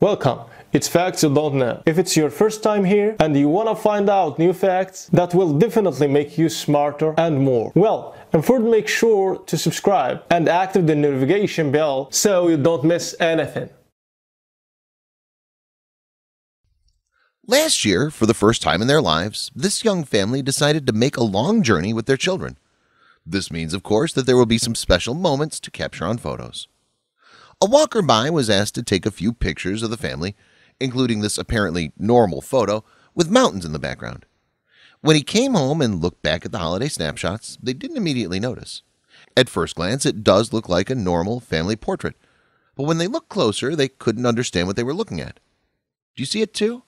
Welcome! It's facts you don't know. If it's your first time here and you wanna find out new facts that will definitely make you smarter and more, well, and first make sure to subscribe and active the notification bell so you don't miss anything. Last year, for the first time in their lives, this young family decided to make a long journey with their children. This means, of course, that there will be some special moments to capture on photos. A walker by was asked to take a few pictures of the family, including this apparently normal photo with mountains in the background. When he came home and looked back at the holiday snapshots, they didn't immediately notice. At first glance, it does look like a normal family portrait, but when they looked closer, they couldn't understand what they were looking at. Do you see it too?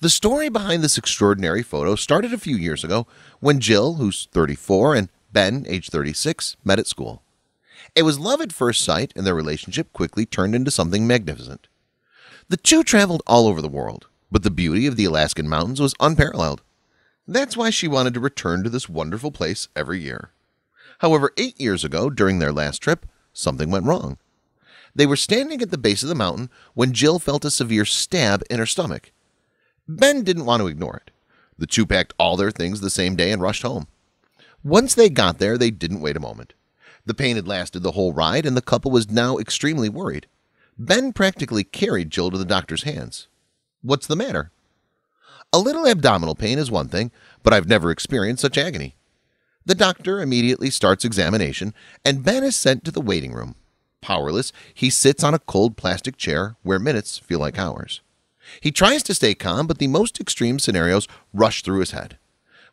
The story behind this extraordinary photo started a few years ago when Jill, who's 34, and Ben, age 36, met at school. It was love at first sight, and their relationship quickly turned into something magnificent. The two traveled all over the world, but the beauty of the Alaskan mountains was unparalleled. That's why she wanted to return to this wonderful place every year. However, eight years ago, during their last trip, something went wrong. They were standing at the base of the mountain when Jill felt a severe stab in her stomach. Ben didn't want to ignore it. The two packed all their things the same day and rushed home. Once they got there, they didn't wait a moment. The pain had lasted the whole ride, and the couple was now extremely worried. Ben practically carried Jill to the doctor's hands. What's the matter? A little abdominal pain is one thing, but I've never experienced such agony. The doctor immediately starts examination, and Ben is sent to the waiting room. Powerless, he sits on a cold plastic chair where minutes feel like hours. He tries to stay calm, but the most extreme scenarios rush through his head.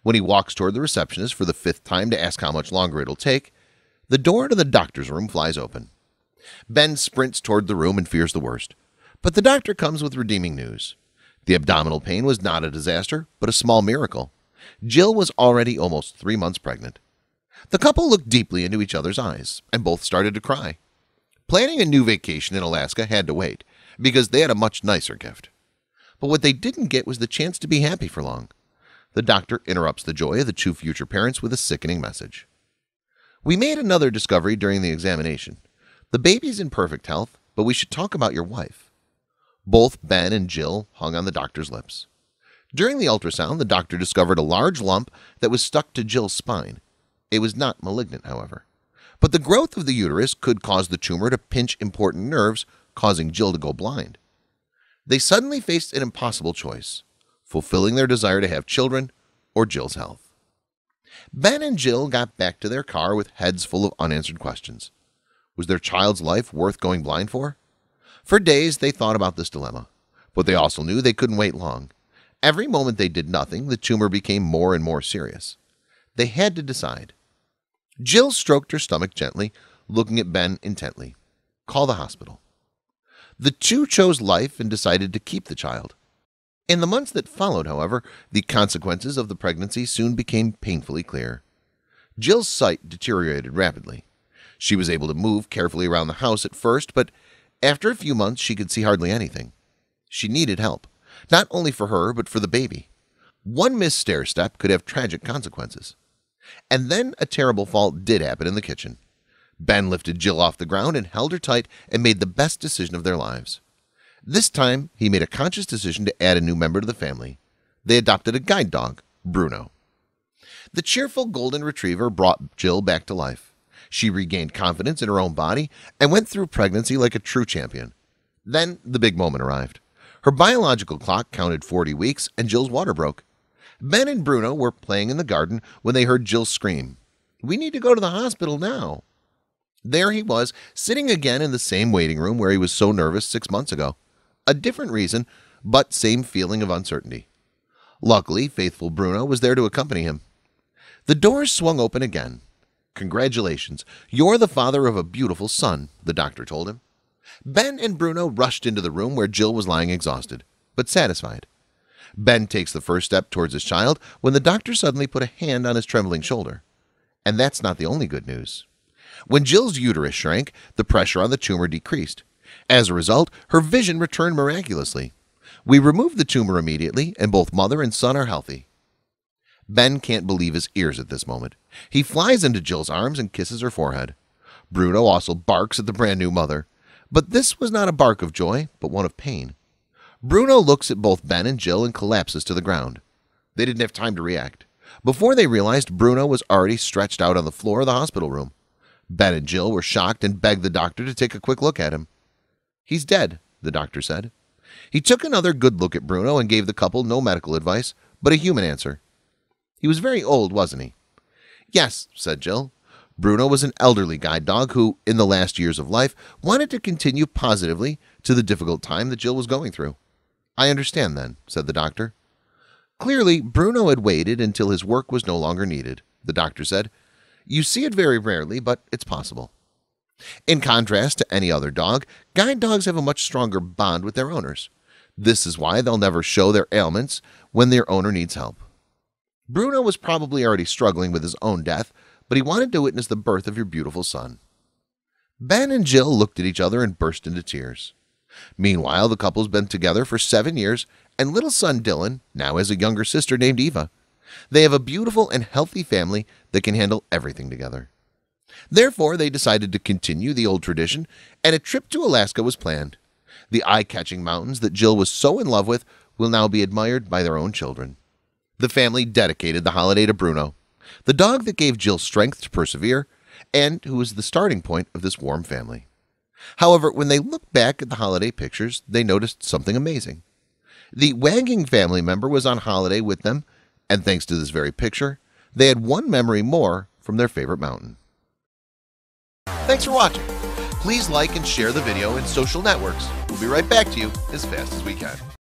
When he walks toward the receptionist for the fifth time to ask how much longer it'll take, the door to the doctor's room flies open. Ben sprints toward the room and fears the worst. But the doctor comes with redeeming news. The abdominal pain was not a disaster, but a small miracle. Jill was already almost three months pregnant. The couple looked deeply into each other's eyes, and both started to cry. Planning a new vacation in Alaska had to wait, because they had a much nicer gift. But what they didn't get was the chance to be happy for long. The doctor interrupts the joy of the two future parents with a sickening message. We made another discovery during the examination. The baby's in perfect health, but we should talk about your wife. Both Ben and Jill hung on the doctor's lips. During the ultrasound, the doctor discovered a large lump that was stuck to Jill's spine. It was not malignant, however. But the growth of the uterus could cause the tumor to pinch important nerves, causing Jill to go blind. They suddenly faced an impossible choice, fulfilling their desire to have children or Jill's health. Ben and Jill got back to their car with heads full of unanswered questions. Was their child's life worth going blind for? For days they thought about this dilemma, but they also knew they couldn't wait long. Every moment they did nothing, the tumor became more and more serious. They had to decide. Jill stroked her stomach gently, looking at Ben intently. Call the hospital. The two chose life and decided to keep the child. In the months that followed, however, the consequences of the pregnancy soon became painfully clear. Jill's sight deteriorated rapidly. She was able to move carefully around the house at first, but after a few months she could see hardly anything. She needed help, not only for her but for the baby. One missed stair step could have tragic consequences. And then a terrible fall did happen in the kitchen. Ben lifted Jill off the ground and held her tight and made the best decision of their lives. This time, he made a conscious decision to add a new member to the family. They adopted a guide dog, Bruno. The cheerful golden retriever brought Jill back to life. She regained confidence in her own body and went through pregnancy like a true champion. Then the big moment arrived. Her biological clock counted 40 weeks and Jill's water broke. Ben and Bruno were playing in the garden when they heard Jill scream, We need to go to the hospital now. There he was, sitting again in the same waiting room where he was so nervous six months ago a different reason, but same feeling of uncertainty. Luckily, faithful Bruno was there to accompany him. The doors swung open again. Congratulations, you're the father of a beautiful son, the doctor told him. Ben and Bruno rushed into the room where Jill was lying exhausted, but satisfied. Ben takes the first step towards his child when the doctor suddenly put a hand on his trembling shoulder. And that's not the only good news. When Jill's uterus shrank, the pressure on the tumor decreased, as a result, her vision returned miraculously. We removed the tumor immediately, and both mother and son are healthy. Ben can't believe his ears at this moment. He flies into Jill's arms and kisses her forehead. Bruno also barks at the brand new mother. But this was not a bark of joy, but one of pain. Bruno looks at both Ben and Jill and collapses to the ground. They didn't have time to react. Before they realized, Bruno was already stretched out on the floor of the hospital room. Ben and Jill were shocked and begged the doctor to take a quick look at him. He's dead, the doctor said. He took another good look at Bruno and gave the couple no medical advice, but a human answer. He was very old, wasn't he? Yes, said Jill. Bruno was an elderly guide dog who, in the last years of life, wanted to continue positively to the difficult time that Jill was going through. I understand then, said the doctor. Clearly, Bruno had waited until his work was no longer needed, the doctor said. You see it very rarely, but it's possible. In contrast to any other dog, guide dogs have a much stronger bond with their owners. This is why they'll never show their ailments when their owner needs help. Bruno was probably already struggling with his own death, but he wanted to witness the birth of your beautiful son. Ben and Jill looked at each other and burst into tears. Meanwhile, the couple's been together for seven years, and little son Dylan now has a younger sister named Eva. They have a beautiful and healthy family that can handle everything together. Therefore, they decided to continue the old tradition, and a trip to Alaska was planned. The eye-catching mountains that Jill was so in love with will now be admired by their own children. The family dedicated the holiday to Bruno, the dog that gave Jill strength to persevere, and who was the starting point of this warm family. However, when they looked back at the holiday pictures, they noticed something amazing. The wagging family member was on holiday with them, and thanks to this very picture, they had one memory more from their favorite mountain. Thanks for watching. Please like and share the video in social networks. We'll be right back to you as fast as we can.